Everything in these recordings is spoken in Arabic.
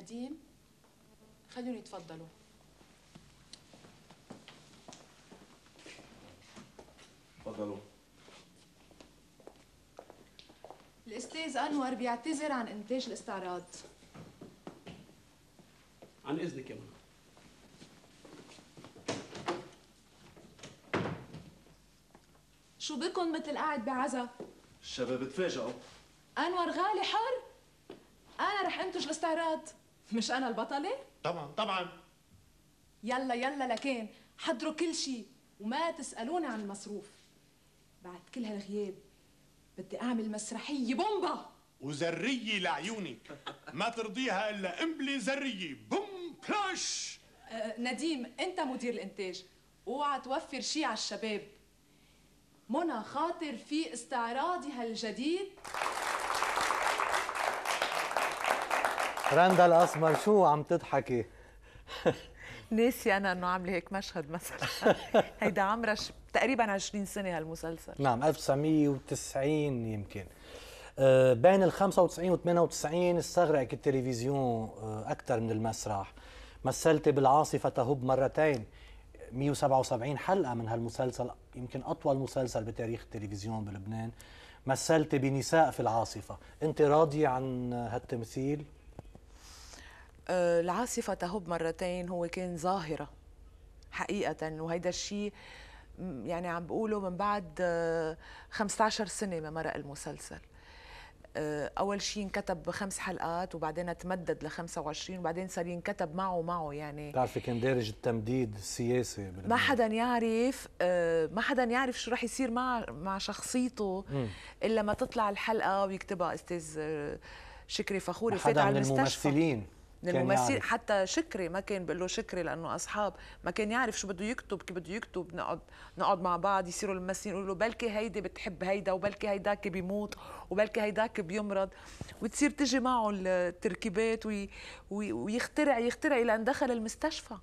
نديم خلوني يتفضلوا تفضلوا الأستاذ أنور بيعتذر عن إنتاج الاستعراض عن إذنك يا شو بكن مثل قاعد بعزا؟ الشباب تفاجئوا أنور غالي حر أنا رح أنتج الاستعراض مش انا البطله طبعا طبعا يلا يلا لكن حضروا كل شيء وما تسالوني عن المصروف بعد كل هالغياب بدي اعمل مسرحيه بومبا وذريه لعيونك ما ترضيها الا امبلي ذريه بوم بلاش آه نديم انت مدير الانتاج اوعى توفر شيء على الشباب منى خاطر في استعراضها الجديد رندا الاسمر شو عم تضحكي؟ ناسي انا انه عامله هيك مشهد مثلا هيدا عمرها تقريبا 20 سنه هالمسلسل نعم 1990 يمكن آه، بين ال 95 و 98 استغرقك التلفزيون آه، اكثر من المسرح مثلت بالعاصفه تهب مرتين 177 حلقه من هالمسلسل يمكن اطول مسلسل بتاريخ التلفزيون بلبنان مثلت بنساء في العاصفه انت راضيه عن هالتمثيل آه، العاصفة تهب مرتين هو كان ظاهرة حقيقة وهيدا الشيء يعني عم بقوله من بعد 15 آه، سنة ما مرق المسلسل آه، أول شيء انكتب بخمس حلقات وبعدين تمدد ل 25 وبعدين صار ينكتب معه معه يعني بتعرفي كان دارج التمديد السياسي ما حدا يعرف ما حدا يعرف شو رح يصير مع مع شخصيته م. إلا ما تطلع الحلقة ويكتبها أستاذ شكري فخوري فات على المستشفى حدا من الممثلين من الممثل يعرف. حتى شكري ما كان بقول له شكري لانه اصحاب ما كان يعرف شو بده يكتب كيف بده يكتب نقعد نقعد مع بعض يصيروا الممثلين يقولوا بلكي هيدي بتحب هيدا وبلكي هيداك بيموت وبلكي هيداك بيمرض وتصير تجي معه التركيبات وي... ويخترع يخترع لان دخل المستشفى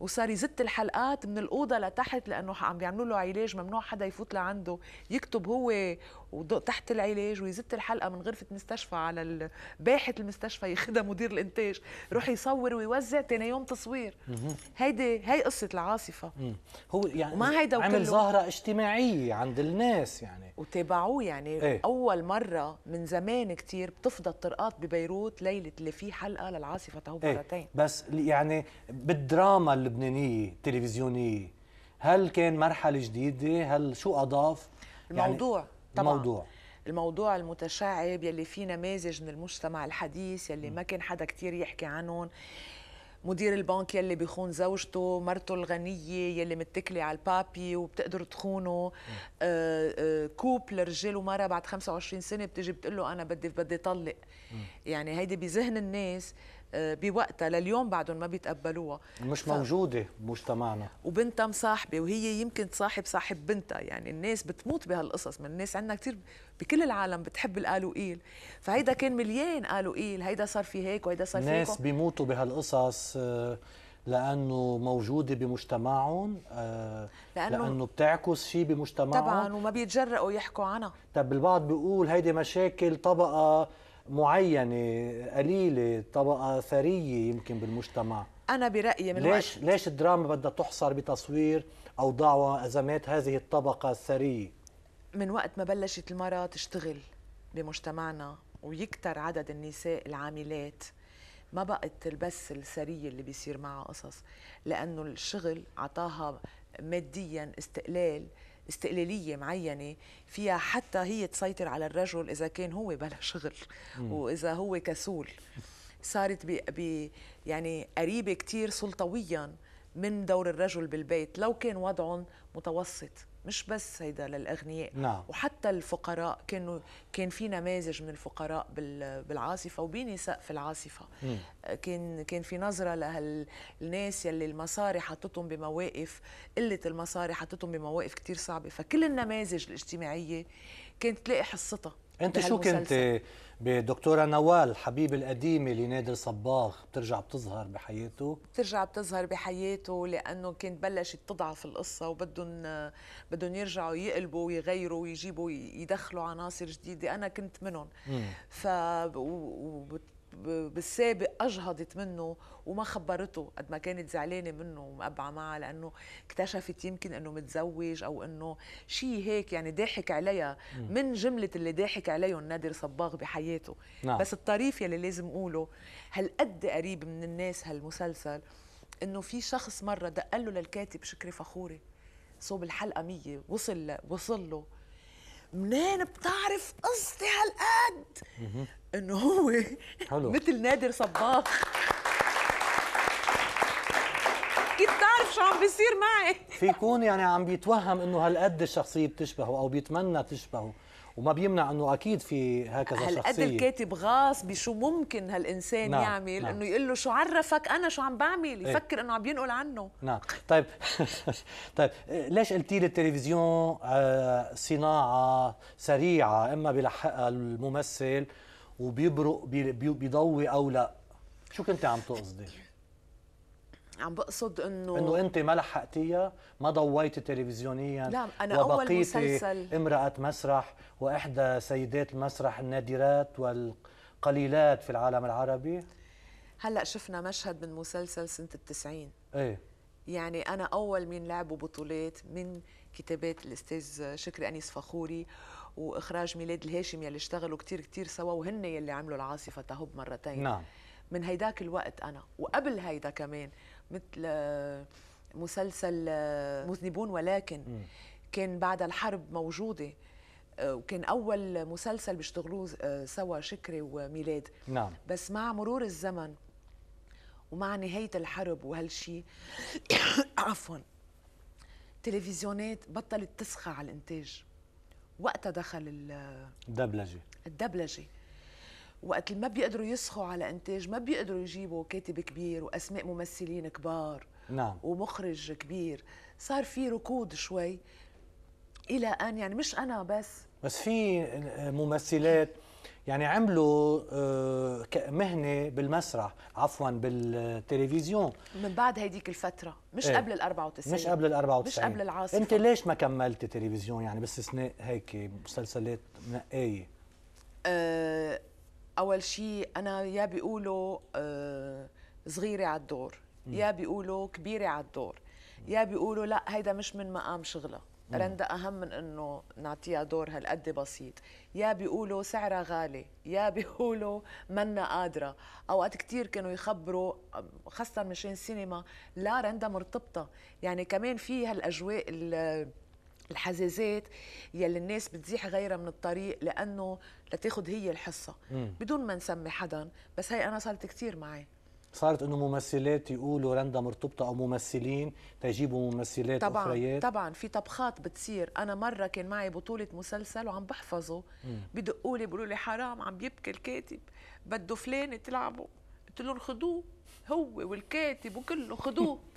وصار يزت الحلقات من الاوضه لتحت لانه عم بيعملوا له علاج ممنوع حدا يفوت لعنده يكتب هو تحت العلاج ويزت الحلقه من غرفه مستشفى على باحه المستشفى ياخذها مدير الانتاج يروح يصور ويوزع ثاني يوم تصوير هيدي هي قصه العاصفه هو يعني وما هيدا عمل ظاهره اجتماعيه عند الناس يعني وتابعوه يعني ايه؟ اول مره من زمان كثير بتفضى الطرقات ببيروت ليله اللي في حلقه للعاصفه تهو إيه. مرتين ايه؟ بس يعني بالدراما اللبنانيه التلفزيونيه هل كان مرحله جديده هل شو اضاف يعني الموضوع يعني طبعا الموضوع الموضوع المتشعب يلي فيه نماذج من المجتمع الحديث يلي ما كان حدا كتير يحكي عنهم مدير البنك يلي بيخون زوجته مرته الغنية يلي متكلة على البابي وبتقدر تخونه آه، آه، كوب لرجال ومرة بعد 25 سنة بتجي بتقول له أنا بدي بدي طلق يعني هيدي بذهن الناس آه، بوقتها لليوم بعدهم ما بيتقبلوها مش ف... موجوده بمجتمعنا وبنتها مصاحبه وهي يمكن تصاحب صاحب بنتها يعني الناس بتموت بهالقصص من الناس عندنا كثير بكل العالم بتحب القالوئيل فهيدا كان مليان قيل هيدا صار في هيك وهيدا صار في هيك الناس بيموتوا بهالقصص آه، لانه موجوده بمجتمعهم آه، لانه, لأنه بتعكس شيء بمجتمعهم طبعا وما بيتجرؤوا يحكوا عنها طب البعض بيقول هيدي مشاكل طبقه معينه قليله طبقه ثريه يمكن بالمجتمع انا برايي من ليش وقت... ليش الدراما بدها تحصر بتصوير او وازمات ازمات هذه الطبقه الثريه من وقت ما بلشت المراه تشتغل بمجتمعنا ويكتر عدد النساء العاملات ما بقت البس السرية اللي بيصير معها قصص لأنه الشغل عطاها ماديا استقلال استقلاليه معينه فيها حتى هي تسيطر على الرجل اذا كان هو بلا شغل واذا هو كسول صارت ب... يعني قريبه كثير سلطويا من دور الرجل بالبيت لو كان وضعهم متوسط مش بس هيدا للاغنياء نعم. وحتى الفقراء كانوا كان في نماذج من الفقراء بالعاصفه وبنساء في العاصفه مم. كان كان في نظره لهالناس يلي المصاري حطتهم بمواقف قله المصاري حطتهم بمواقف كثير صعبه فكل النماذج الاجتماعيه كانت تلاقي حصتها انت شو كنت بدكتورة نوال حبيب القديمة لنادر صباغ بترجع بتظهر بحياته؟ بترجع بتظهر بحياته لأنه كانت بلشت تضعف القصة وبدهم بدهم يرجعوا يقلبوا ويغيروا ويجيبوا يدخلوا عناصر جديدة أنا كنت منهم ف بالسابق اجهضت منه وما خبرته قد ما كانت زعلانه منه ومقبعه معه لانه اكتشفت يمكن انه متزوج او انه شيء هيك يعني ضاحك عليها من جمله اللي ضاحك عليهم نادر صباغ بحياته نعم. بس الطريف يلي لازم اقوله هالقد قريب من الناس هالمسلسل انه في شخص مره دق له للكاتب شكري فخوري صوب الحلقه 100 وصل وصل له منين بتعرف قصتي هالقد انه هو حلو. مثل نادر صباغ كيف تعرف شو عم بيصير معي في يكون يعني عم بيتوهم انه هالقد الشخصيه بتشبهه او بيتمنى تشبهه وما بيمنع انه اكيد في هكذا هل شخصيه هالقد الكاتب غاص بشو ممكن هالانسان نعم. يعمل نعم. انه يقول له شو عرفك انا شو عم بعمل إيه. يفكر إيه؟ انه عم ينقل عنه نعم طيب طيب ليش قلتي لي التلفزيون آه، صناعه سريعه اما بيلحقها الممثل وبيبرق بيضوي او لا شو كنت عم تقصدي عم بقصد انه انه انت ما لحقتيها ما ضويتي تلفزيونيا لا انا اول مسلسل امراه مسرح واحدى سيدات المسرح النادرات والقليلات في العالم العربي هلا شفنا مشهد من مسلسل سنه التسعين ايه يعني انا اول من لعبوا بطولات من كتابات الاستاذ شكري انيس فخوري واخراج ميلاد الهاشم يلي اشتغلوا كثير كثير سوا وهن يلي عملوا العاصفه تهب مرتين نعم من هيداك الوقت انا وقبل هيدا كمان مثل آه، مسلسل آه، مذنبون ولكن كان بعد الحرب موجوده آه، وكان اول مسلسل بيشتغلوه سوا شكري وميلاد نعم بس مع مرور الزمن ومع نهايه الحرب وهالشي عفوا تلفزيونات بطلت تسخى على الانتاج وقتها دخل الدبلجه الدبلجه وقت ما بيقدروا يسخوا على انتاج ما بيقدروا يجيبوا كاتب كبير واسماء ممثلين كبار نعم ومخرج كبير صار في ركود شوي الى ان يعني مش انا بس بس في ممثلات يعني عملوا آه، مهنه بالمسرح عفوا بالتلفزيون من بعد هيديك الفتره مش ايه؟ قبل ال 94 مش قبل ال 94 مش قبل العاصفه انت ليش ما كملت تلفزيون يعني باستثناء هيك مسلسلات منقايه أه اول شيء انا يا بيقولوا أه صغيره على الدور يا بيقولوا كبيره على الدور يا بيقولوا لا هيدا مش من مقام شغلها رندا اهم من انه نعطيها دور هالقد بسيط يا بيقولوا سعرها غالي يا بيقولوا منا قادره اوقات كثير كانوا يخبروا خاصه مشان سينما لا رندا مرتبطه يعني كمان في هالاجواء الحزازات يلي الناس بتزيح غيرها من الطريق لانه لتاخذ هي الحصه بدون ما نسمي حدا بس هي انا صارت كثير معي صارت انه ممثلات يقولوا رندا مرتبطه او ممثلين تجيبوا ممثلات طبعا اخريات طبعا في طبخات بتصير انا مره كان معي بطوله مسلسل وعم بحفظه بدقوا لي بيقولوا لي حرام عم يبكي الكاتب بده فلانه تلعبه قلت لهم خذوه هو والكاتب وكله خذوه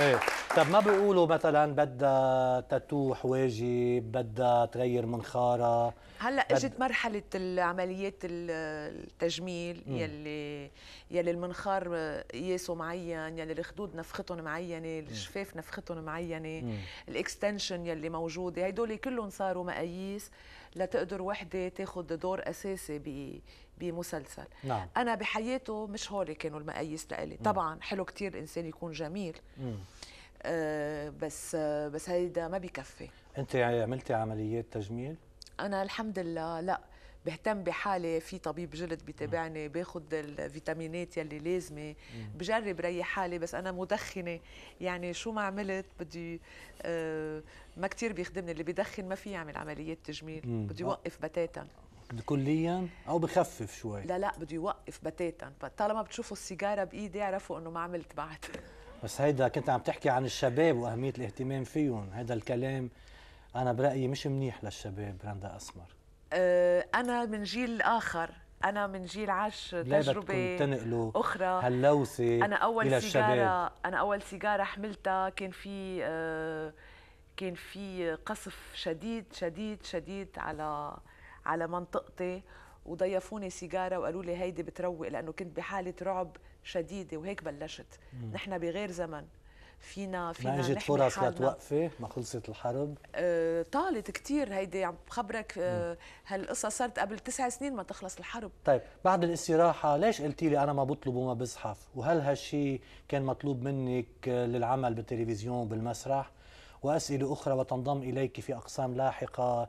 ايه طب ما بيقولوا مثلا بدها تاتو حواجب بدها تغير منخارها هلا بد... اجت مرحله العمليات التجميل مم. يلي يلي المنخار قياسه معين يلي الخدود نفختهم معينه الشفاف نفختهم معينه الاكستنشن يلي موجوده هدول كلهم صاروا مقاييس لتقدر وحده تاخذ دور اساسي بمسلسل نعم. انا بحياته مش هول كانوا المقاييس لإلي نعم. طبعا حلو كتير الانسان يكون جميل آه بس آه بس هيدا ما بكفي انت عملتي عمليات تجميل انا الحمد لله لا بهتم بحالي في طبيب جلد بيتابعني باخذ الفيتامينات يلي لازمه بجرب ريح حالي بس انا مدخنه يعني شو ما عملت بدي آه ما كتير بيخدمني اللي بيدخن ما في يعمل عمليات تجميل بدي يوقف بتاتا كليا او بخفف شوي لا لا بده يوقف بتاتا طالما بتشوفوا السيجاره بايدي اعرفوا انه ما عملت بعد بس هيدا كنت عم تحكي عن الشباب واهميه الاهتمام فيهم هيدا الكلام انا برايي مش منيح للشباب رندا اسمر أه انا من جيل اخر انا من جيل عاش تجربه تنقلوا اخرى هاللوثه انا اول إلى سيجاره الشباب. انا اول سيجاره حملتها كان في أه كان في قصف شديد شديد شديد على على منطقتي وضيفوني سيجاره وقالوا لي هيدي بتروق لانه كنت بحاله رعب شديده وهيك بلشت نحن بغير زمن فينا فينا ما اجت فرص لتوقفي ما خلصت الحرب؟ آه طالت كثير هيدي عم بخبرك آه هالقصه صارت قبل تسع سنين ما تخلص الحرب طيب بعد الاستراحه ليش قلتي لي انا ما بطلب وما بزحف؟ وهل هالشيء كان مطلوب منك للعمل بالتلفزيون بالمسرح؟ واسئله اخرى وتنضم اليك في اقسام لاحقه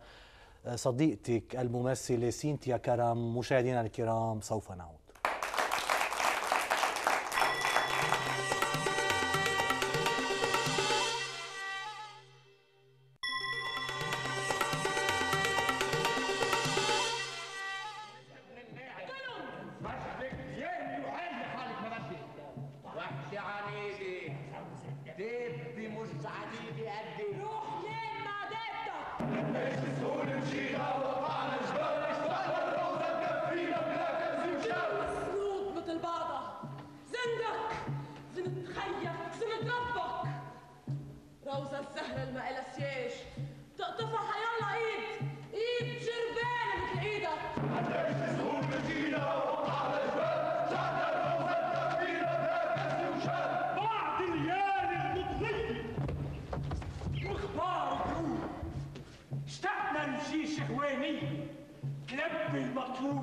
صديقتك الممثلة سينتيا كرم مشاهدينا الكرام سوف نعود partout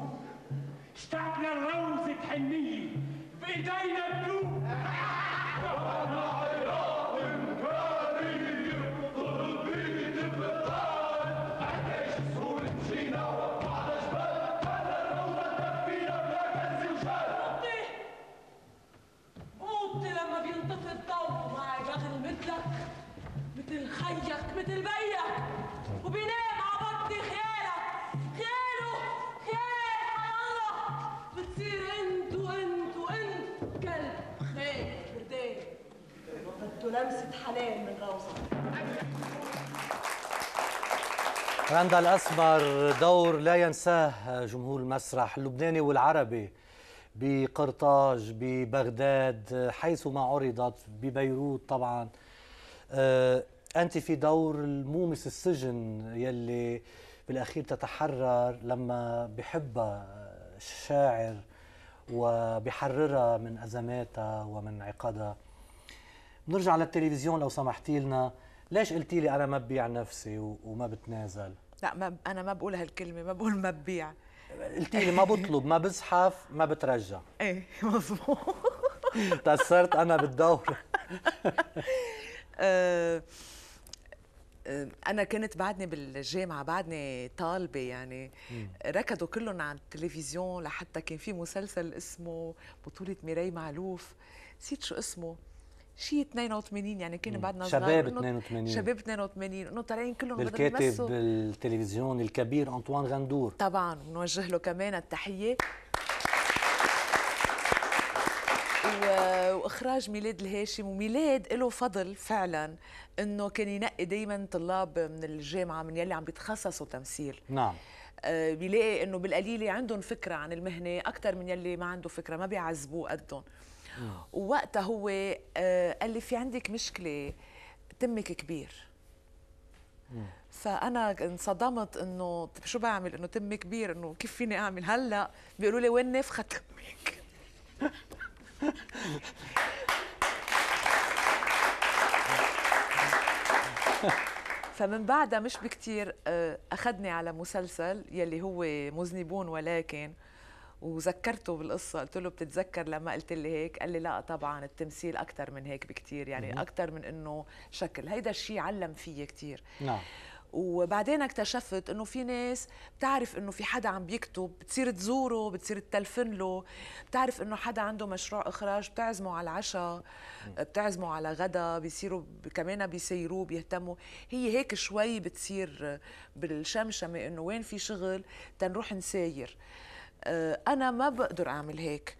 رندا الأسمر دور لا ينساه جمهور المسرح اللبناني والعربي بقرطاج ببغداد حيث ما عرضت ببيروت طبعا آه، أنت في دور المومس السجن يلي بالأخير تتحرر لما بحبها الشاعر وبحررها من أزماتها ومن عقدها نرجع للتلفزيون لو سمحتي لنا ليش قلتي لي انا ما ببيع نفسي وما بتنازل لا ما انا ما بقول هالكلمه ما بقول ما ببيع قلتي لي ما بطلب ما بزحف ما بترجع ايه مظبوط تاثرت انا بالدور أه، أه، انا كنت بعدني بالجامعه بعدني طالبه يعني ركضوا كلهم على التلفزيون لحتى كان في مسلسل اسمه بطوله ميراي معلوف نسيت شو اسمه شيء 82 يعني كنا بعدنا صغار شباب 82 شباب 82 انه طالعين كلهم الكاتب بالتلفزيون الكبير انطوان غندور طبعا بنوجه له كمان التحيه واخراج ميلاد الهاشم وميلاد له فضل فعلا انه كان ينقي دائما طلاب من الجامعه من يلي عم بيتخصصوا تمثيل نعم آه، بيلاقي انه بالقليله عندهم فكره عن المهنه اكثر من يلي ما عنده فكره ما بيعذبوه قدهم ووقتها هو آه، قال لي في عندك مشكله تمك كبير فانا انصدمت انه طيب شو بعمل انه تمي كبير انه كيف فيني اعمل هلا بيقولوا لي وين نافخه تمك فمن بعدها مش بكتير آه، اخذني على مسلسل يلي هو مذنبون ولكن وذكرته بالقصه قلت له بتتذكر لما قلت لي هيك قال لي لا طبعا التمثيل اكثر من هيك بكثير يعني اكثر من انه شكل هيدا الشيء علم فيي كثير نعم وبعدين اكتشفت انه في ناس بتعرف انه في حدا عم بيكتب بتصير تزوره بتصير تلفن له بتعرف انه حدا عنده مشروع اخراج بتعزمه على العشاء بتعزمه على غدا بيصيروا كمان بيسيروه بيهتموا هي هيك شوي بتصير بالشمشمه انه وين في شغل تنروح نساير آه، انا ما بقدر اعمل هيك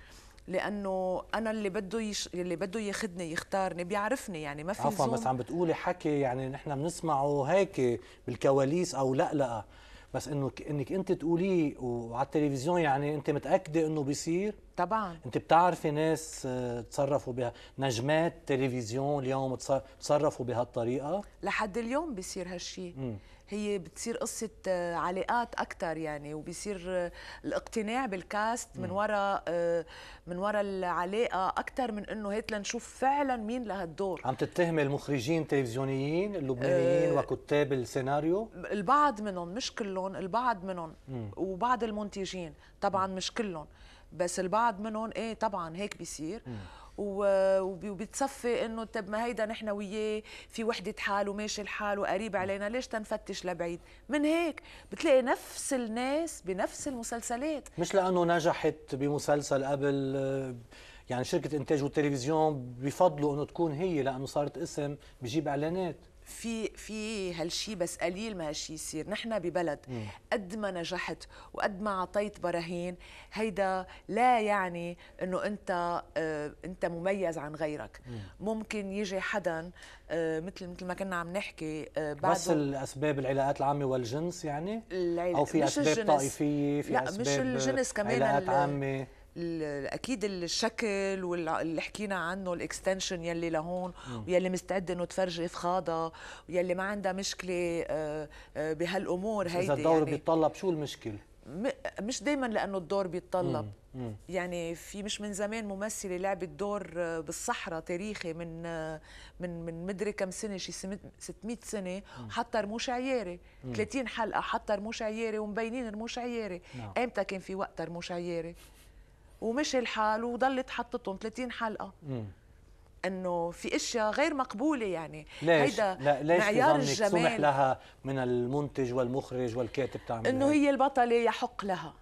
لانه انا اللي بده يش... اللي بده ياخذني يختارني بيعرفني يعني ما في عفوا بس عم بتقولي حكي يعني نحن بنسمعه هيك بالكواليس او لا لا بس انه انك انت تقوليه وعلى التلفزيون يعني انت متاكده انه بيصير طبعا انت بتعرفي ناس آه، تصرفوا بها نجمات تلفزيون اليوم تصرفوا بهالطريقه لحد اليوم بيصير هالشيء هي بتصير قصه آه، علاقات اكثر يعني وبيصير آه، الاقتناع بالكاست من وراء آه، من وراء العلاقه اكثر من انه هيك لنشوف فعلا مين لهالدور عم تتهم المخرجين التلفزيونيين اللبنانيين أه وكتاب السيناريو البعض منهم مش كلهم البعض منهم وبعض المنتجين طبعا مش كلهم بس البعض منهم ايه طبعا هيك بيصير مم. وبتصفي انه طب ما هيدا نحن وياه في وحده حال وماشي الحال وقريب علينا ليش تنفتش لبعيد من هيك بتلاقي نفس الناس بنفس المسلسلات مش لانه نجحت بمسلسل قبل يعني شركه انتاج والتلفزيون بفضلوا انه تكون هي لانه صارت اسم بجيب اعلانات في في هالشي بس قليل ما هالشي يصير نحن ببلد قد ما نجحت وقد ما عطيت براهين هيدا لا يعني انه انت آه انت مميز عن غيرك ممكن يجي حدا آه مثل مثل ما كنا عم نحكي آه بس الاسباب العلاقات العامه والجنس يعني او في اسباب طائفيه في لا اسباب مش الجنس كمان علاقات عامه اكيد الشكل واللي حكينا عنه الاكستنشن يلي لهون ويلي مستعده انه تفرجي فخاضها ويلي ما عندها مشكله آه، آه، بهالامور هيدي اذا الدور يعني بيتطلب شو المشكله مش دايما لانه الدور بيتطلب مم. يعني في مش من زمان ممثله لعبت دور آه، بالصحراء تاريخي من من من مدري كم سنه شي 600 سنه حتى رموش عياري 30 حلقه حتى رموش عياري ومبينين رموش عياري نعم. امتى كان في وقت رموش عياري ومشي الحال وضلت حطتهم 30 حلقه انه في اشياء غير مقبوله يعني ليش؟ هيدا لا ليش معيار الجمال سمح لها من المنتج والمخرج والكاتب تعمل انه هي البطله يحق لها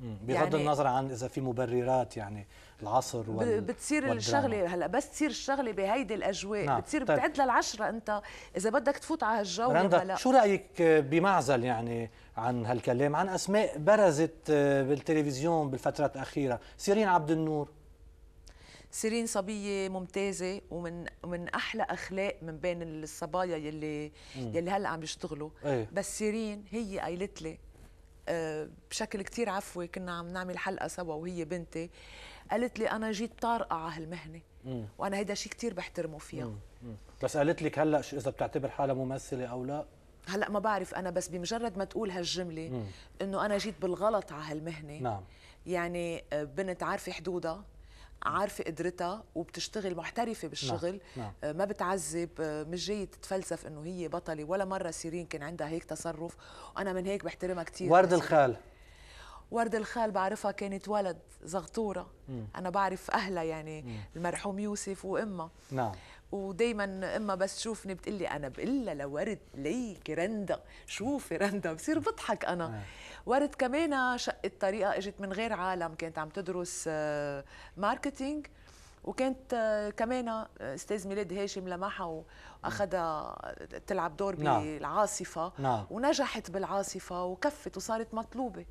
بغض يعني النظر عن اذا في مبررات يعني العصر وال... بتصير والدراما. الشغله هلا بس تصير الشغله بهيدي الاجواء نعم. بتصير طيب. بتعد للعشره انت اذا بدك تفوت على هالجو ولا شو رايك بمعزل يعني عن هالكلام عن اسماء برزت بالتلفزيون بالفترات الاخيره سيرين عبد النور سيرين صبيه ممتازه ومن من احلى اخلاق من بين الصبايا يلي م. يلي هلا عم يشتغلوا ايه؟ بس سيرين هي قايلت لي بشكل كتير عفوي كنا عم نعمل حلقه سوا وهي بنتي قالت لي انا جيت طارقه على هالمهنه وانا هيدا شيء كتير بحترمه فيها مم. مم. بس قالت لك هلا اذا بتعتبر حالها ممثله او لا هلا ما بعرف انا بس بمجرد ما تقول هالجمله انه انا جيت بالغلط على هالمهنه نعم يعني آه، بنت عارفه حدودها عارفه قدرتها وبتشتغل محترفه بالشغل نعم. نعم. آه، ما بتعذب آه، مش جاي تتفلسف انه هي بطله ولا مره سيرين كان عندها هيك تصرف وانا من هيك بحترمها كثير ورد الخال ورد الخال بعرفها كانت ولد زغطوره مم. انا بعرف اهلها يعني مم. المرحوم يوسف وامها نعم ودايما اما بس تشوفني بتقلي انا بقلها لورد ليك رندا شوفي رندا بصير بضحك انا آه. ورد كمان شقت طريقه اجت من غير عالم كانت عم تدرس آه، ماركتينج وكانت آه، كمان استاذ ميلاد هاشم لمحها واخذها تلعب دور نعم. بالعاصفه نعم. ونجحت بالعاصفه وكفت وصارت مطلوبه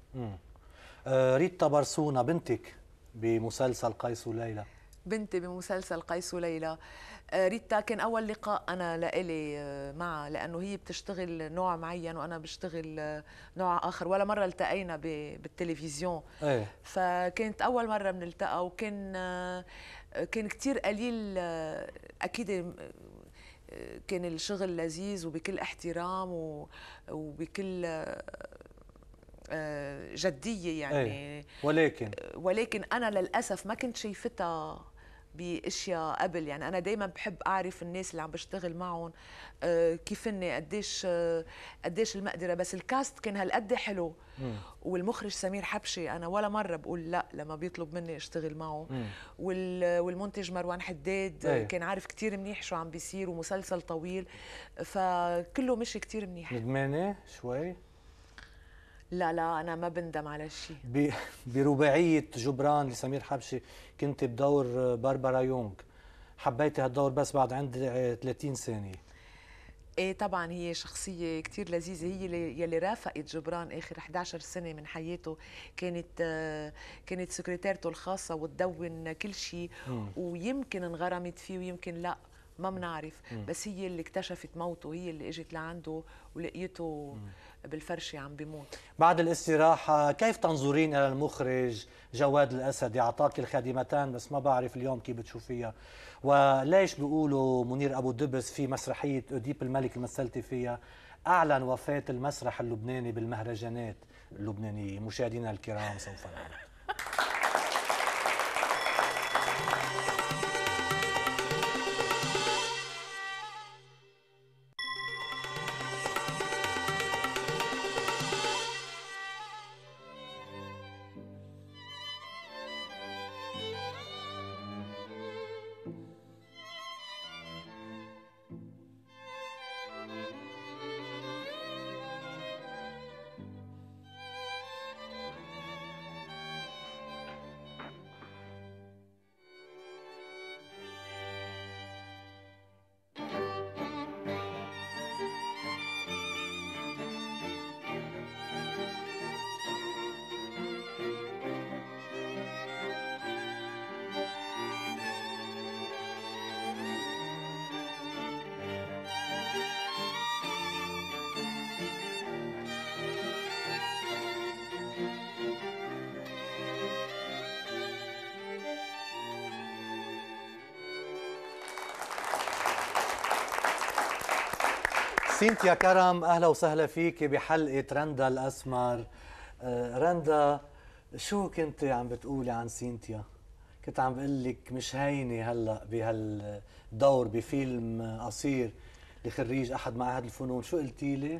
ريتا برسونا بنتك بمسلسل قيس وليلى بنتي بمسلسل قيس وليلى آه، ريتا كان اول لقاء انا لإلي آه، معها لانه هي بتشتغل نوع معين وانا بشتغل آه، نوع اخر ولا مره التقينا بالتلفزيون أيه. فكانت اول مره بنلتقى وكان كان كثير قليل اكيد كان الشغل لذيذ وبكل احترام وبكل جديه يعني أيه. ولكن ولكن انا للاسف ما كنت شايفتها باشياء قبل يعني انا دائما بحب اعرف الناس اللي عم بشتغل معهم آه، كيف اني قديش آه، قديش المقدره بس الكاست كان هالقد حلو مم. والمخرج سمير حبشي انا ولا مره بقول لا لما بيطلب مني اشتغل معه مم. والمنتج مروان حداد أيه. كان عارف كثير منيح شو عم بيصير ومسلسل طويل فكله مشي كثير منيح ندمانه شوي لا لا انا ما بندم على شيء برباعيه جبران لسمير حبشي كنت بدور باربرا يونغ حبيتي هالدور بس بعد عندي 30 سنه ايه طبعا هي شخصية كتير لذيذة هي يلي رافقت جبران اخر 11 سنة من حياته كانت كانت سكرتيرته الخاصة وتدون كل شيء ويمكن انغرمت فيه ويمكن لا ما بنعرف بس هي اللي اكتشفت موته هي اللي اجت لعنده ولقيته بالفرشه عم بيموت بعد الاستراحه كيف تنظرين الى المخرج جواد الاسدي يعطاك الخادمتان بس ما بعرف اليوم كيف بتشوفيها وليش بيقولوا منير ابو دبس في مسرحيه اوديب الملك اللي مثلتي فيها اعلن وفاه المسرح اللبناني بالمهرجانات اللبنانيه مشاهدينا الكرام سوف نعلم سينتيا كرم اهلا وسهلا فيك بحلقه رندا الاسمر آه، رندا شو كنت عم بتقولي عن سينتيا؟ كنت عم بقول لك مش هينه هلا بهالدور بفيلم قصير لخريج احد معاهد الفنون، شو قلتي لي؟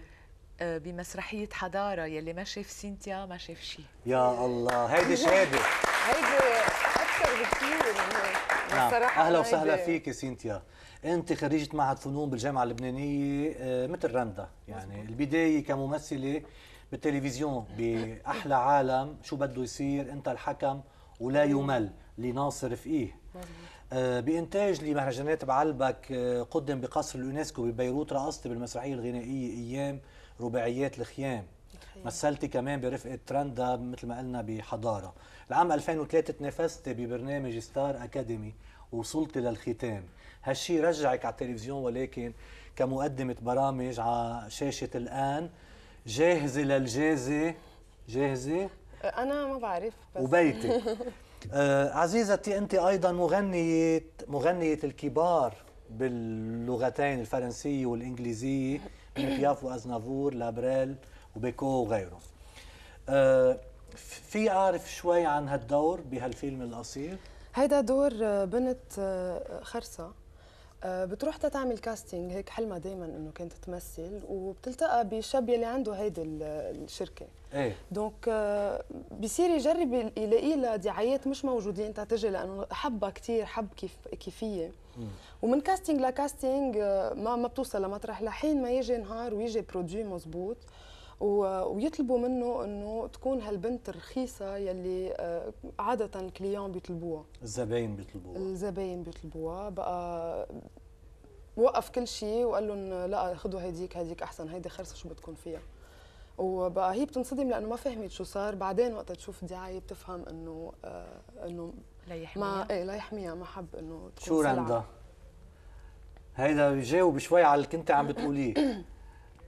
آه، بمسرحية حضارة يلي ما شاف سينتيا ما شاف شيء يا الله هيدي شهادة هيدي أكثر بكثير نعم أهلا وسهلا فيك سينتيا انت خريجه معهد فنون بالجامعه اللبنانيه آه، مثل رندا يعني البدايه كممثله بالتلفزيون باحلى عالم شو بده يصير انت الحكم ولا يمل لناصر فقيه آه، بانتاج لمهرجانات بعلبك آه، قدم بقصر اليونسكو ببيروت رقصت بالمسرحيه الغنائيه ايام رباعيات الخيام مثلتي كمان برفقه ترندا مثل ما قلنا بحضاره العام 2003 تنافست ببرنامج ستار اكاديمي وصلت للختام هالشي رجعك على التلفزيون ولكن كمقدمة برامج على شاشة الآن جاهزة للجازة جاهزة؟ أنا ما بعرف بس وبيتي آه عزيزتي أنت أيضا مغنية مغنية الكبار باللغتين الفرنسية والإنجليزية من بياف وأزنافور لابريل وبيكو وغيره آه في أعرف شوي عن هالدور بهالفيلم القصير هيدا دور آه، بنت آه، خرسة آه، بتروح تتعمل كاستنج هيك حلمها دائما انه كانت تمثل وبتلتقى بشاب يلي عنده هيدي الشركه ايه دونك آه، بصير يجرب يلاقي لها دعايات مش موجودين تتجي لانه حبها كثير حب كيف كيفيه ومن كاستنج لكاستنج آه، ما ما بتوصل لمطرح لحين ما يجي نهار ويجي برودوي مزبوط ويطلبوا منه انه تكون هالبنت رخيصه يلي آه، عاده الكليون بيطلبوها الزباين بيطلبوها الزباين بيطلبوها بقى وقف كل شيء وقال لهم لا خذوا هيديك هيديك احسن هيدي خرصه شو بدكم فيها وبقى هي بتنصدم لانه ما فهمت شو صار بعدين وقت تشوف دعايه بتفهم انه آه انه لا يحميها ما ايه لا يحميها ما حب انه شو رندا هيدا بيجاوب شوي على اللي كنت عم بتقوليه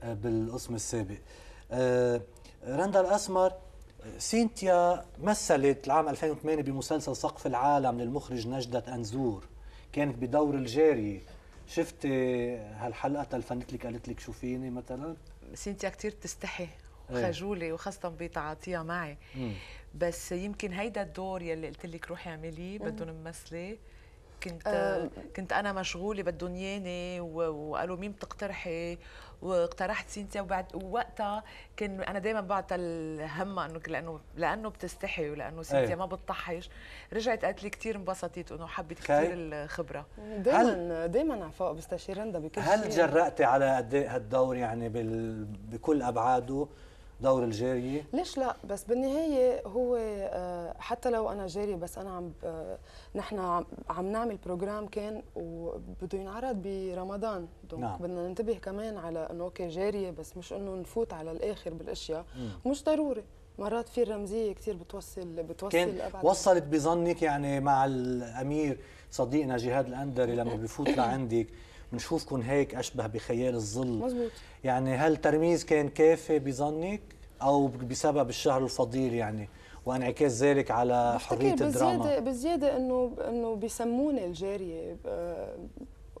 آه، بالقسم السابق آه، رندا الأسمر آه، سينتيا مثلت العام 2008 بمسلسل سقف العالم للمخرج نجدة أنزور كانت بدور الجارية شفتي هالحلقة تلفنت لك قالت لك شوفيني مثلا سينتيا كثير بتستحي إيه. وخجولة وخاصة بتعاطيها معي مم. بس يمكن هيدا الدور يلي قلت لك روحي اعمليه بدهم ممثله كنت أه كنت انا مشغوله بالدنياني وقالوا مين بتقترحي واقترحت سينتيا وبعد وقتها كان انا دائما بعطى الهمه انه لانه لانه بتستحي ولانه إيه. سينتيا ما بتطحش رجعت قالت لي كثير انبسطت انه حبت كثير الخبره دائما دائما بستشير بستشيرندا بكل شيء هل جرأتي على قد إيه هالدور يعني بكل ابعاده دور الجاريه ليش لا بس بالنهايه هو آه، حتى لو انا جاري بس انا عم آه، نحن عم نعمل بروجرام كان وبده ينعرض برمضان دونك نعم. بدنا ننتبه كمان على انه اوكي جاريه بس مش انه نفوت على الاخر بالاشياء مم. مش ضروري مرات في الرمزيه كثير بتوصل بتوصل كان وصلت بظنك يعني مع الامير صديقنا جهاد الاندري لما بفوت لعندك بنشوفكم هيك اشبه بخيال الظل مزبوط. يعني هل ترميز كان كافي بظنك او بسبب الشهر الفضيل يعني وانعكاس ذلك على حريه الدراما بزياده بزياده انه انه بيسموني الجاريه آه،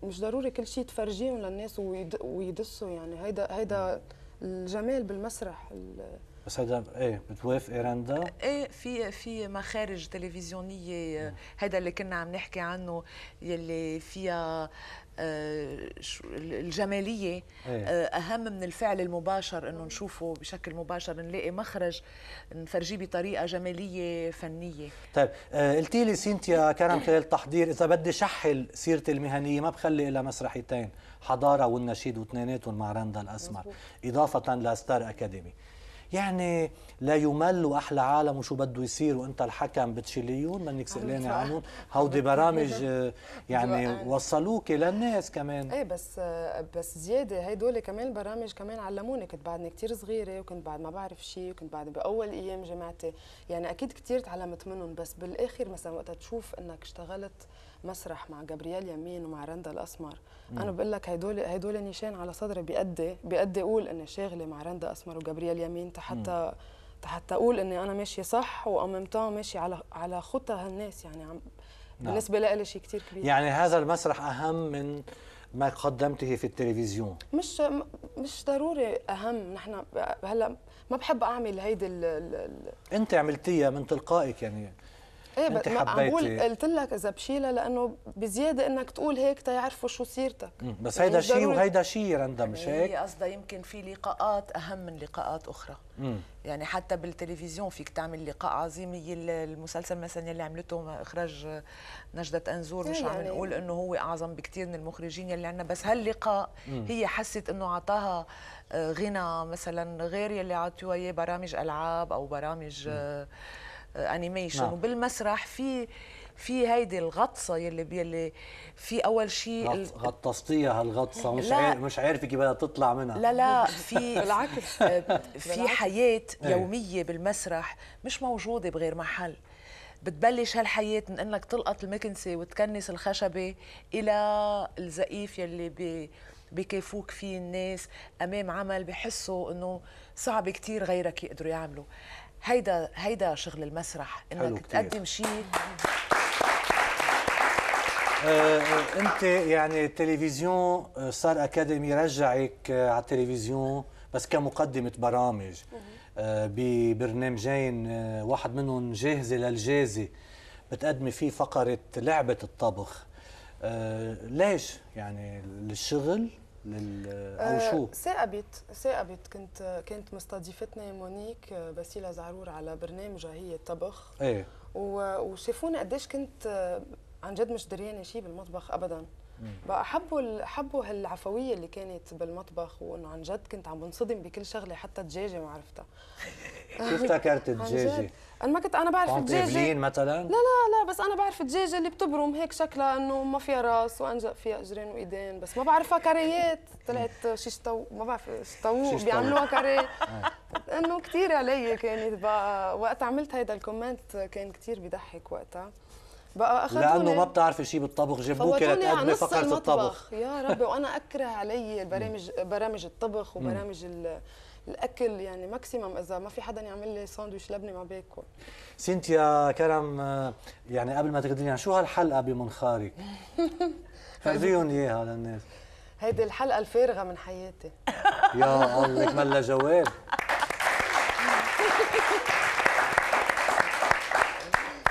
مش ضروري كل شيء تفرجيهم للناس ويدسوا يعني هيدا هيدا الجمال بالمسرح بس هيدا ايه بتوافقي إيه رندا؟ ايه في في مخارج تلفزيونيه آه، هيدا اللي كنا عم نحكي عنه يلي فيها آه، الجماليه إيه. آه، اهم من الفعل المباشر انه نشوفه بشكل مباشر نلاقي مخرج نفرجيه بطريقه جماليه فنيه طيب آه، قلتي لي سينتيا كرم خلال التحضير اذا بدي شحل سيرتي المهنيه ما بخلي الا مسرحيتين حضاره والنشيد واثنيناتهم مع رندا الاسمر اضافه لستار اكاديمي يعني لا يمل واحلى عالم وشو بده يصير وانت الحكم بتشيليون منك سئلانه عنهم هودي برامج آه، يعني وصلوك للناس كمان ايه بس آه، بس زياده هدول كمان البرامج كمان علموني كنت بعدني كثير صغيره وكنت بعد ما بعرف شيء وكنت بعد باول ايام جامعتي يعني اكيد كثير تعلمت منهم بس بالاخر مثلا وقت تشوف انك اشتغلت مسرح مع جبريال يمين ومع رندا الاسمر مم. انا بقول لك هدول هدول نيشان على صدري بيأدي بيأدي اقول اني شاغله مع رندا اسمر وجبريال يمين حتى حتى اقول اني انا ماشيه صح وامامتها ماشيه على على خطى هالناس يعني عم نعم. بالنسبه لي شيء كثير كبير يعني هذا المسرح اهم من ما قدمته في التلفزيون مش مش ضروري اهم نحن هلا ما بحب اعمل هيدي ال انت عملتيها من تلقائك يعني ايه بس عم بقول قلت لك اذا بشيلها لانه بزياده انك تقول هيك تيعرفوا شو سيرتك بس هيدا يعني شيء وهيدا شيء رندم مش إيه، هيك؟ هي قصدها يمكن في لقاءات اهم من لقاءات اخرى مم. يعني حتى بالتلفزيون فيك تعمل لقاء عظيم المسلسل مثلا يلي عملته اخراج نجدة انزور مش إيه، عم يعني نقول انه هو اعظم بكثير من المخرجين يلي عندنا بس هاللقاء هي حست انه عطاها آه، غنى مثلا غير يلي عطوها اياه برامج العاب او برامج مم. آه، انيميشن نعم. وبالمسرح في في هيدي الغطسه يلي يلي في اول شيء غطستيها الغطسه مش عارف مش عارفه كيف بدها تطلع منها لا لا في بالعكس آه، في حياه إيه. يوميه بالمسرح مش موجوده بغير محل بتبلش هالحياة من انك تلقط المكنسة وتكنس الخشبة الى الزقيف يلي بي بكيفوك فيه الناس امام عمل بحسوا انه صعب كتير غيرك يقدروا يعملوا هيدا هيدا شغل المسرح انك تقدم شيء آه، انت يعني التلفزيون آه، صار اكاديمي رجعك آه، على التلفزيون بس كمقدمه برامج آه، ببرنامجين آه، واحد منهم جاهزه للجازه بتقدمي فيه فقره لعبه الطبخ ليش يعني الشغل لل آه، او شو؟ ثاقبت ثاقبت كنت كانت مستضيفتنا مونيك آه، باسيلا زعرور على برنامجها هي الطبخ ايه وشافوني قديش كنت آه، عن جد مش دريانه شيء بالمطبخ ابدا بقى حبوا حبوا هالعفويه اللي كانت بالمطبخ وانه عن جد كنت عم بنصدم بكل شغله حتى الدجاجه ما عرفتها كيف افتكرت الدجاجه؟ انا ما كنت انا بعرف الدجاجه مثلا؟ لا لا لا بس انا بعرف الدجاجه اللي بتبرم هيك شكلها انه ما فيها راس وانجا فيها اجرين وايدين بس ما بعرفها كاريات طلعت شطو ما بعرف شطو بيعملوها كاري آه. انه كثير علي كانت بقى وقت عملت هيدا الكومنت كان كثير بضحك وقتها بقى لانه ما بتعرفي شيء بالطبخ جابوك لتقدمي فقره الطبخ يا ربي وانا اكره علي البرامج برامج الطبخ وبرامج الاكل يعني ماكسيمم اذا ما في حدا يعمل لي ساندويش لبني ما باكل سينتيا كرم يعني قبل ما تقدرين يعني شو هالحلقه بمنخارك فرجيهم اياها للناس هيدي الحلقه الفارغه من حياتي يا الله ملا جواب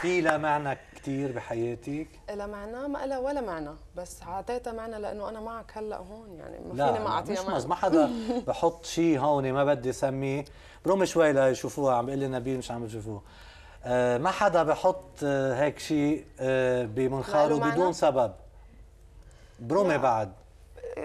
في لها معنى كثير بحياتك؟ لها معنى ما لها ولا معنى بس اعطيتها معنى لانه انا معك هلا هون يعني ما فيني ما اعطيها معنى ما حدا بحط شيء هون ما بدي اسميه برومي شوي ليشوفوها عم بيقول لي نبيل مش عم بشوفوه آه، ما حدا بحط آه، هيك شيء آه، بمنخاره بدون سبب برومي بعد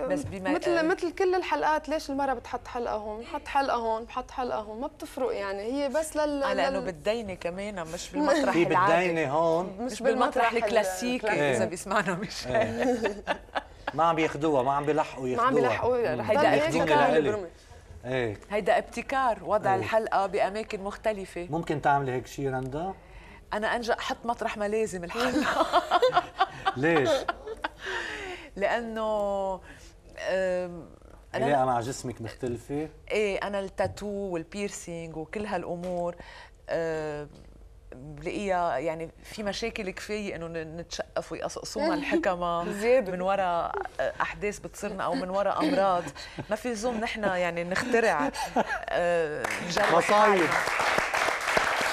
بس بما مثل مثل كل الحلقات ليش المره بتحط حلقه هون بتحط حلقه هون بحط حلقه هون ما بتفرق يعني هي بس لل لانه بالدينه كمان مش بالمطرح في بالدينه هون مش بالمطرح الكلاسيكي اذا إيه. بيسمعنا مش إيه. ما عم ياخذوها ما عم بيلحقوا ياخذوها ما عم بيلحقوا هيدا ابتكار ايه هيدا ابتكار وضع إيه. الحلقه باماكن مختلفه ممكن تعملي هيك شيء رندا؟ انا انجا احط مطرح ما لازم الحلقه ليش؟ لانه أنا على جسمك مختلفه ايه انا التاتو والبيرسينج وكل هالامور بلاقيها يعني في مشاكل كفايه انه نتشقف ويقصقصونا الحكمه من وراء احداث بتصيرنا او من وراء امراض ما في لزوم نحن يعني نخترع مصايب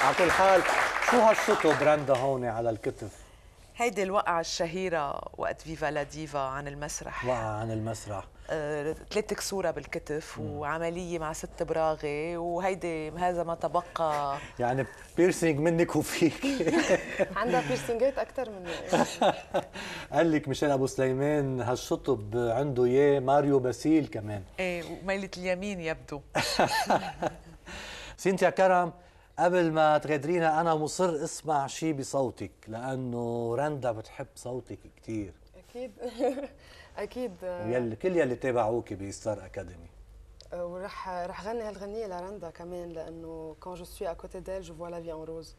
على كل حال شو هالشطو براندا هون على الكتف هيدي الوقعة الشهيرة وقت فيفا لا ديفا عن المسرح وقعة عن المسرح آه، ثلاث كسورة بالكتف مم. وعملية مع ست براغي وهيدي هذا ما تبقى يعني بيرسينج منك وفيك عندها بيرسينجات أكثر من قال لك ميشيل أبو سليمان هالشطب عنده إياه ماريو باسيل كمان ايه وميلة اليمين يبدو سينتيا كرم قبل ما تغادرينا انا مصر اسمع شيء بصوتك لانه رندا بتحب صوتك كثير اكيد اكيد يلي كل يلي تابعوكي بستار اكاديمي أه، وراح راح غني هالغنيه لرندا كمان لانه كون جو سوي اكوتي ديل جو فوا لا في ان روز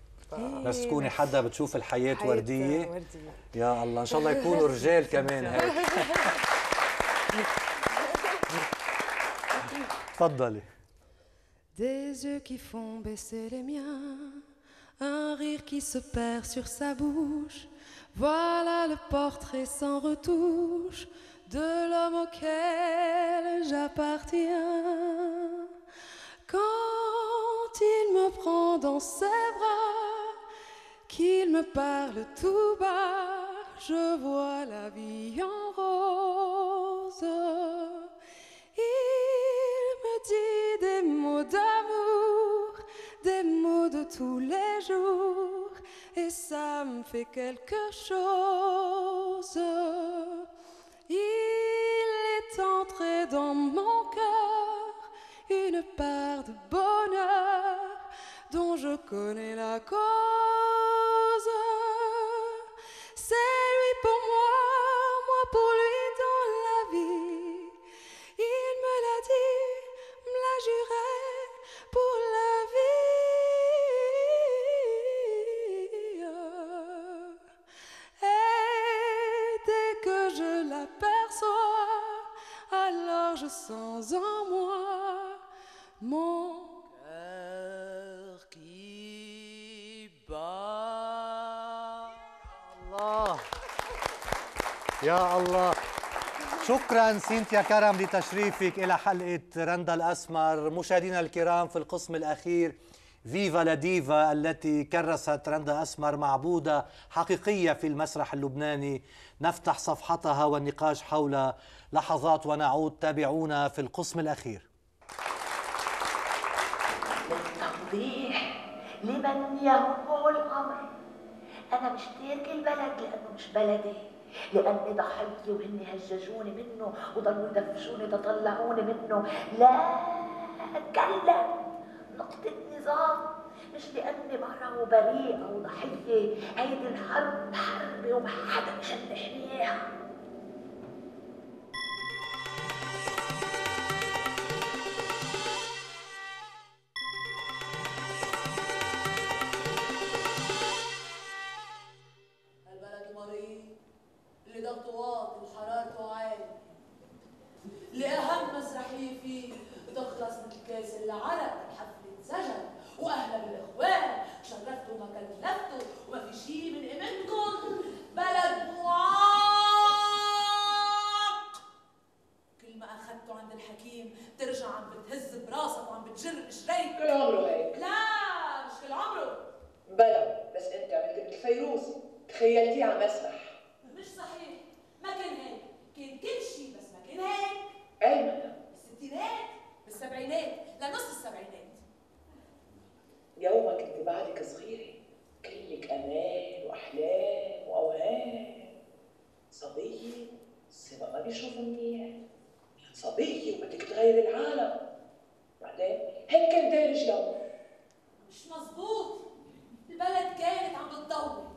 بس تكوني حدا بتشوف الحياه ورديه ورديه يا الله ان شاء الله يكونوا رجال كمان هيك تفضلي Des yeux qui font baisser les miens, un rire qui se perd sur sa bouche. Voilà le portrait sans retouche de l'homme auquel j'appartiens. Quand il me prend dans ses bras, qu'il me parle tout bas, je vois la vie en rose. tous les jours et ça me fait quelque chose. Il est entré dans mon cœur une part de bonheur dont je connais la cause. C'est lui pour moi, moi pour lui dans la vie. Il me l'a dit, me l'a juré. sans en moi mon cœur qui bat. الله يا الله شكرا سينتيا كرم لتشريفك الى حلقه رندا الاسمر مشاهدينا الكرام في القسم الاخير فيفا لا ديفا التي كرست رندا أسمر معبودة حقيقية في المسرح اللبناني نفتح صفحتها والنقاش حول لحظات ونعود تابعونا في القسم الأخير لمن يهمه الأمر أنا مش تارك البلد لأنه مش بلدي لأني ضحية وهن هججوني منه وضلوا يدفشوني تطلعوني منه لا أتكلم نقطة نظام مش لأني مرة وبريئة وضحية هيدي الحرب حرب حدا اللي حميها بترجع عم بتهز براسك وعم بتجر قشريك كل عمره هيك لا مش كل عمره بلا بس انت عملت مثل فيروز تخيلتيه على مسرح مش صحيح ما كان هيك كان كل شيء بس ما كان هيك اي مدى بالستينات بالسبعينات لنص السبعينات يوما كنت بعدك صغيره كلك امال واحلام واوهام صبيه بس ما بيشوفوا منيح صبية وبدك تغير العالم بعدين هيك كان داير مش مزبوط البلد كانت عم بتدور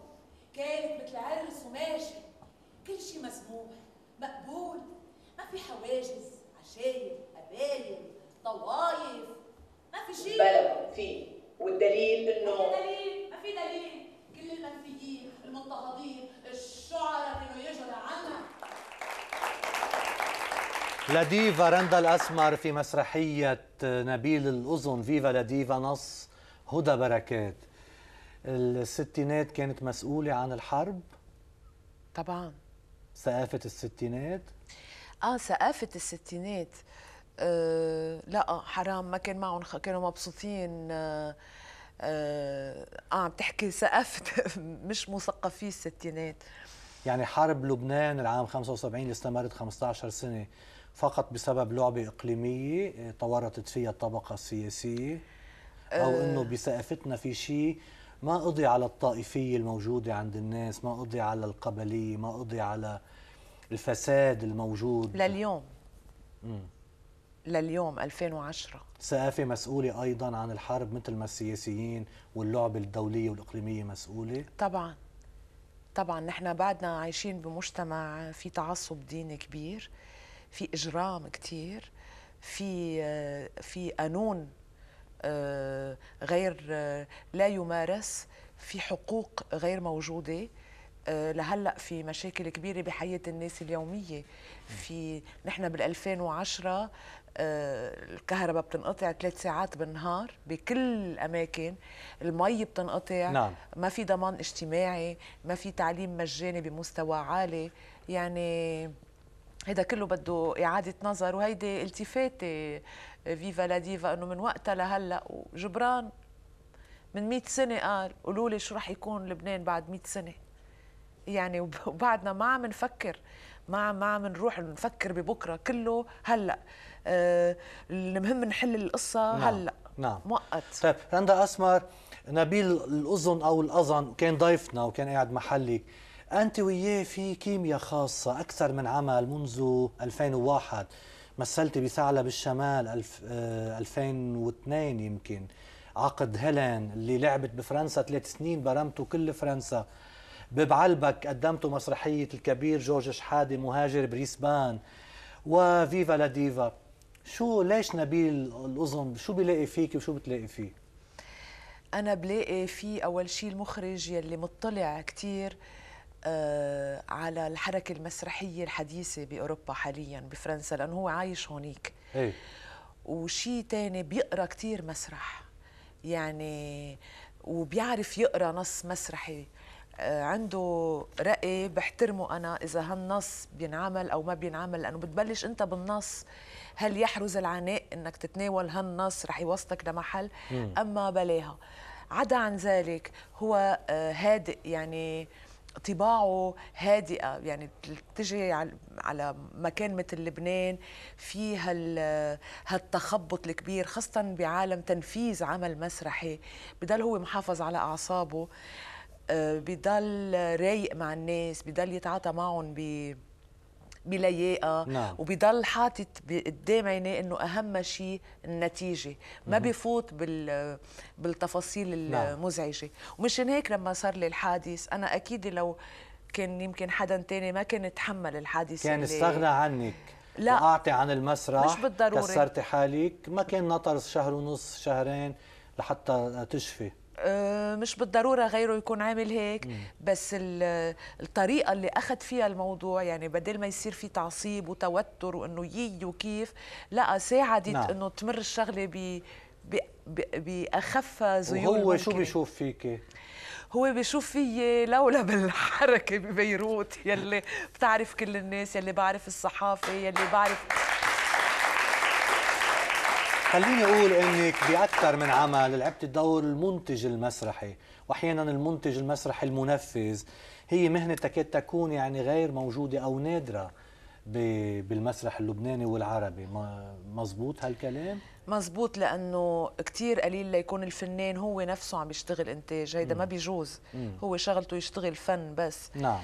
كانت مثل عرس وماشي كل شي مسموح مقبول ما في حواجز عشايب قبايل طوايف ما في شيء بلا في والدليل انه ما في دليل ما في دليل كل المنفيين المضطهدين الشعراء كانوا يجرى عنها لديفا رندا الأسمر في مسرحية نبيل الأذن فيفا لديفا نص هدى بركات الستينات كانت مسؤولة عن الحرب طبعا ثقافة الستينات اه ثقافة الستينات آه لا حرام ما كان معهم كانوا مبسوطين آه آه, آه، عم تحكي ثقافة مش مثقفي الستينات يعني حرب لبنان العام 75 اللي استمرت 15 سنة فقط بسبب لعبة إقليمية تورطت إيه، فيها الطبقة السياسية أو آه. أنه بثقافتنا في شيء ما قضي على الطائفية الموجودة عند الناس ما قضي على القبلية ما قضي على الفساد الموجود لليوم مم. لليوم 2010 ثقافة مسؤولة أيضا عن الحرب مثل ما السياسيين واللعبة الدولية والإقليمية مسؤولة طبعا طبعا نحن بعدنا عايشين بمجتمع في تعصب ديني كبير في اجرام كثير في آه، في قانون آه، غير آه، لا يمارس في حقوق غير موجوده لهلا في مشاكل كبيره بحياه الناس اليوميه في نحن بال 2010 الكهرباء بتنقطع ثلاث ساعات بالنهار بكل الاماكن المي بتنقطع نعم. ما في ضمان اجتماعي ما في تعليم مجاني بمستوى عالي يعني هيدا كله بده إعادة نظر وهيدي التفاتة آه، فيفا لاديفا أنه من وقتها لهلأ وجبران من 100 سنة قال قولوا لي شو رح يكون لبنان بعد 100 سنة يعني وبعدنا ما عم نفكر ما ما عم نروح نفكر ببكرة كله هلأ آه، المهم نحل القصة نعم. هلأ نعم مؤقت طيب رندا أسمر نبيل الأذن أو الأذن كان ضيفنا وكان قاعد محلك أنت وياه في كيمياء خاصة أكثر من عمل منذ 2001 مثلت بثعلب بالشمال 2002 آه، يمكن عقد هيلين اللي لعبت بفرنسا ثلاث سنين برمته كل فرنسا ببعلبك قدمته مسرحية الكبير جورج شحادة مهاجر بريسبان وفيفا لا ديفا شو ليش نبيل الأظم شو بلاقي فيك وشو بتلاقي فيه أنا بلاقي فيه أول شيء المخرج يلي مطلع كتير آه، على الحركة المسرحية الحديثة بأوروبا حاليا بفرنسا لأنه هو عايش هونيك هي. إيه. وشي تاني بيقرأ كتير مسرح يعني وبيعرف يقرأ نص مسرحي آه، عنده رأي بحترمه أنا إذا هالنص بينعمل أو ما بينعمل لأنه بتبلش أنت بالنص هل يحرز العناء أنك تتناول هالنص رح يوصلك لمحل مم. أما بلاها عدا عن ذلك هو آه، هادئ يعني طباعه هادئه يعني بتجي على مكان مثل لبنان في هالتخبط الكبير خاصه بعالم تنفيذ عمل مسرحي بضل هو محافظ على اعصابه آه، بضل رايق مع الناس بضل يتعاطى معهم بلياقه نعم. وبضل حاطط قدام عينيه انه اهم شيء النتيجه ما بفوت بال بالتفاصيل نعم. المزعجه ومشان هيك لما صار لي الحادث انا اكيد لو كان يمكن حدا تاني ما كان يتحمل الحادث كان استغنى عنك لا وقعتي عن المسرح مش بالضروري كسرتي حالك ما كان نطر شهر ونص شهرين لحتى تشفي آه، مش بالضروره غيره يكون عامل هيك بس الطريقه اللي اخذ فيها الموضوع يعني بدل ما يصير في تعصيب وتوتر وانه يي وكيف لا ساعدت نعم. انه تمر الشغله ب باخف زيون هو شو بيشوف فيكي هو بيشوف فيي لولا بالحركه ببيروت يلي بتعرف كل الناس يلي بعرف الصحافه يلي بعرف خليني اقول انك باكثر من عمل لعبت دور المنتج المسرحي واحيانا المنتج المسرحي المنفذ هي مهنه تكاد تكون يعني غير موجوده او نادره بالمسرح اللبناني والعربي مزبوط هالكلام مزبوط لانه كثير قليل ليكون الفنان هو نفسه عم يشتغل انتاج هيدا ما بيجوز هو شغلته يشتغل فن بس نعم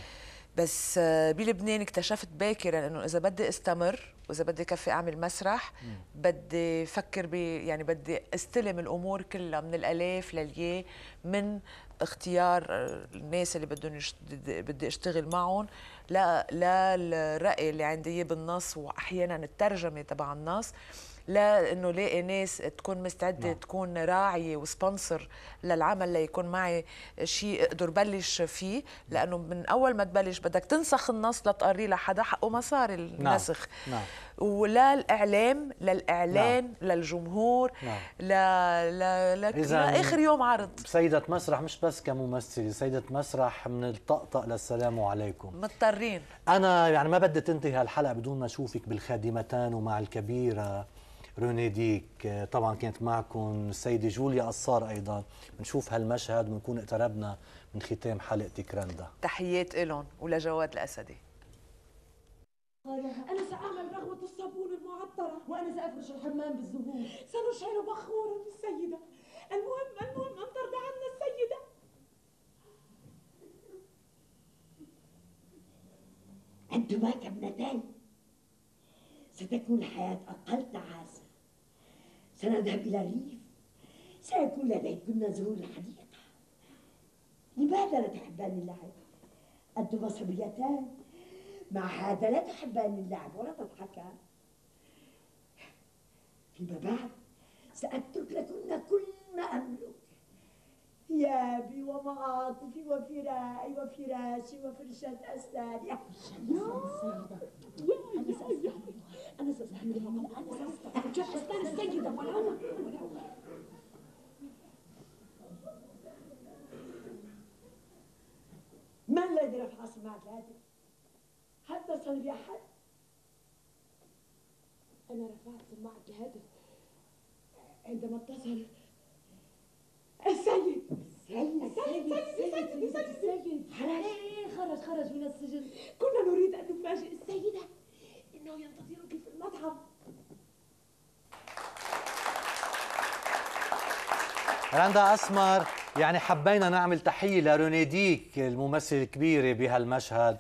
بس آه، بلبنان اكتشفت باكرا انه اذا بدي استمر واذا بدي كفي اعمل مسرح بدي فكر ب يعني بدي استلم الامور كلها من الالاف للياء من اختيار الناس اللي بدهم بدي اشتغل معهم لا لا الراي اللي عندي بالنص واحيانا الترجمه تبع النص لا انه لاقي ناس تكون مستعده نعم. تكون راعيه وسبونسر للعمل ليكون معي شيء اقدر بلش فيه لانه من اول ما تبلش بدك تنسخ النص لتقريه لحدا حقه مصاري نعم، النسخ نعم. نعم. ولا الاعلام للاعلان نعم. للجمهور نعم. ل... ل... اخر يوم عرض سيده مسرح مش بس كممثله سيده مسرح من الطقطق للسلام عليكم مضطرين انا يعني ما بدي تنتهي هالحلقه بدون ما اشوفك بالخادمتان ومع الكبيره روني ديك طبعا كانت معكم السيدة جوليا قصار أيضا بنشوف هالمشهد ونكون اقتربنا من ختام حلقتك كرندا تحيات إلهم ولجواد الأسدي أنا سأعمل رغوة الصابون المعطرة وأنا سأفرش الحمام بالزهور سنشعل بخورا السيده المهم المهم أن ترضى عنا السيدة أنتما ابنتان ستكون الحياة أقل تعاسة سنذهب إلى الريف سيكون لديكن زهور الحديقة لماذا لا تحبان اللعب؟ أنتما صبيتان مع هذا لا تحبان اللعب ولا تضحكان فيما بعد سأترك لكن كل ما أملك ثيابي ومعاطفي وفرائي وفراشي وفرشة أسناني يا سيدة يا سيدة انا ما الذي رفع سماعة هذه؟ هل اتصل بأحد؟ أنا رفعت سماعة الهاتف عندما اتصل السيد السيد السيد السيد السيد السيد خرج إيه، خرج خرج من السجن كنا نريد أن نفاجئ السيدة إنه ينتظرك في المطعم رندا أسمر يعني حبينا نعمل تحية لرونيديك الممثلة الكبيرة بهالمشهد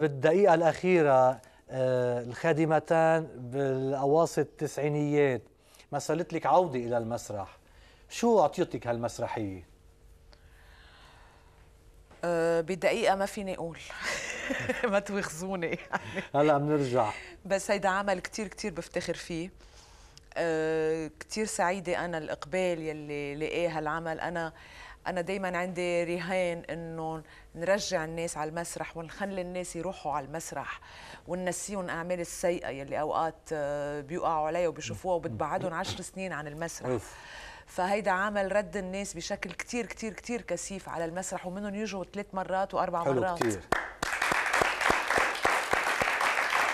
بالدقيقة الأخيرة آه، الخادمتان بالأواسط التسعينيات مثلت لك عودة إلى المسرح شو أعطيتك هالمسرحية؟ آه، بالدقيقة ما فيني أقول ما توخزوني يعني هلا بنرجع بس هيدا عمل كثير كثير بفتخر فيه أه كثير سعيده انا الاقبال يلي لقاه هالعمل انا انا دائما عندي رهان انه نرجع الناس على المسرح ونخلي الناس يروحوا على المسرح وننسيهم اعمال السيئه يلي اوقات أه، بيوقعوا عليها وبيشوفوها وبتبعدهم عشر سنين عن المسرح فهيدا عمل رد الناس بشكل كتير كتير كتير كثيف على المسرح ومنهم يجوا ثلاث مرات واربع حلو مرات كتير.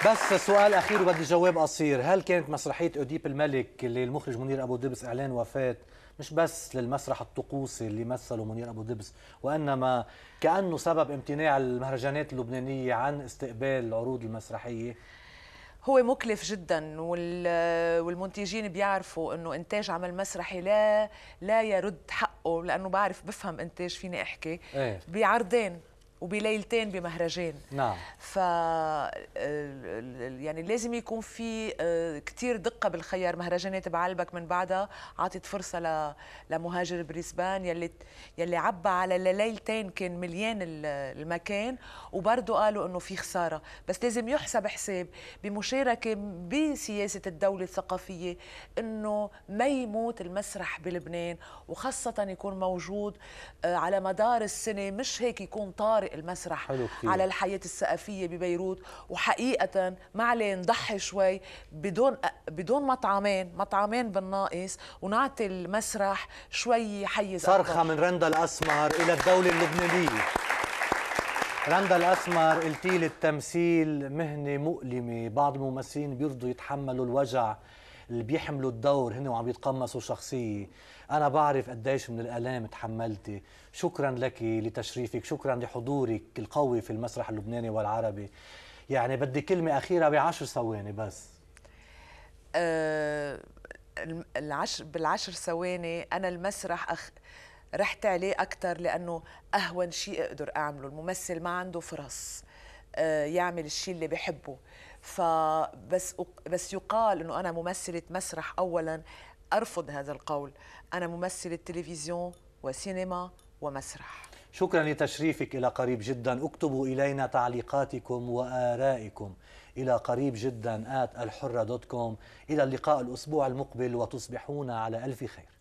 بس سؤال اخير وبدي جواب قصير هل كانت مسرحيه اوديب الملك اللي المخرج منير ابو دبس اعلان وفاه مش بس للمسرح الطقوسي اللي مثله منير ابو دبس وانما كانه سبب امتناع المهرجانات اللبنانيه عن استقبال العروض المسرحيه هو مكلف جدا والمنتجين بيعرفوا انه انتاج عمل مسرحي لا لا يرد حقه لانه بعرف بفهم انتاج فيني احكي إيه. بعرضين وبليلتين بمهرجان نعم ف آه، يعني لازم يكون في آه، كثير دقه بالخيار مهرجانات بعلبك من بعدها عطت فرصه ل... لمهاجر بريسبان يلي يلي عبى على ليلتين كان مليان المكان وبرضه قالوا انه في خساره بس لازم يحسب حساب بمشاركه بسياسه الدوله الثقافيه انه ما يموت المسرح بلبنان وخاصه يكون موجود آه، على مدار السنه مش هيك يكون طارئ المسرح حلو كتير. على الحياة الثقافية ببيروت وحقيقة ما عليه نضحي شوي بدون بدون مطعمين مطعمين بالناقص ونعطي المسرح شوي حيز صرخة من رندا الأسمر إلى الدولة اللبنانية رندا الأسمر قلتي التمثيل مهنة مؤلمة بعض الممثلين بيرضوا يتحملوا الوجع اللي بيحملوا الدور هن وعم يتقمصوا شخصيه انا بعرف قديش من الالام تحملتي شكرا لك لتشريفك شكرا لحضورك القوي في المسرح اللبناني والعربي يعني بدي كلمه اخيره بعشر ثواني بس أه العشر بالعشر ثواني انا المسرح أخ رحت عليه أكثر لأنه أهون شيء أقدر أعمله الممثل ما عنده فرص أه، يعمل الشيء اللي بحبه فبس بس يقال انه انا ممثله مسرح اولا ارفض هذا القول انا ممثله تلفزيون وسينما ومسرح شكرا لتشريفك الى قريب جدا اكتبوا الينا تعليقاتكم وارائكم الى قريب جدا الحره دوت كوم الى اللقاء الاسبوع المقبل وتصبحون على الف خير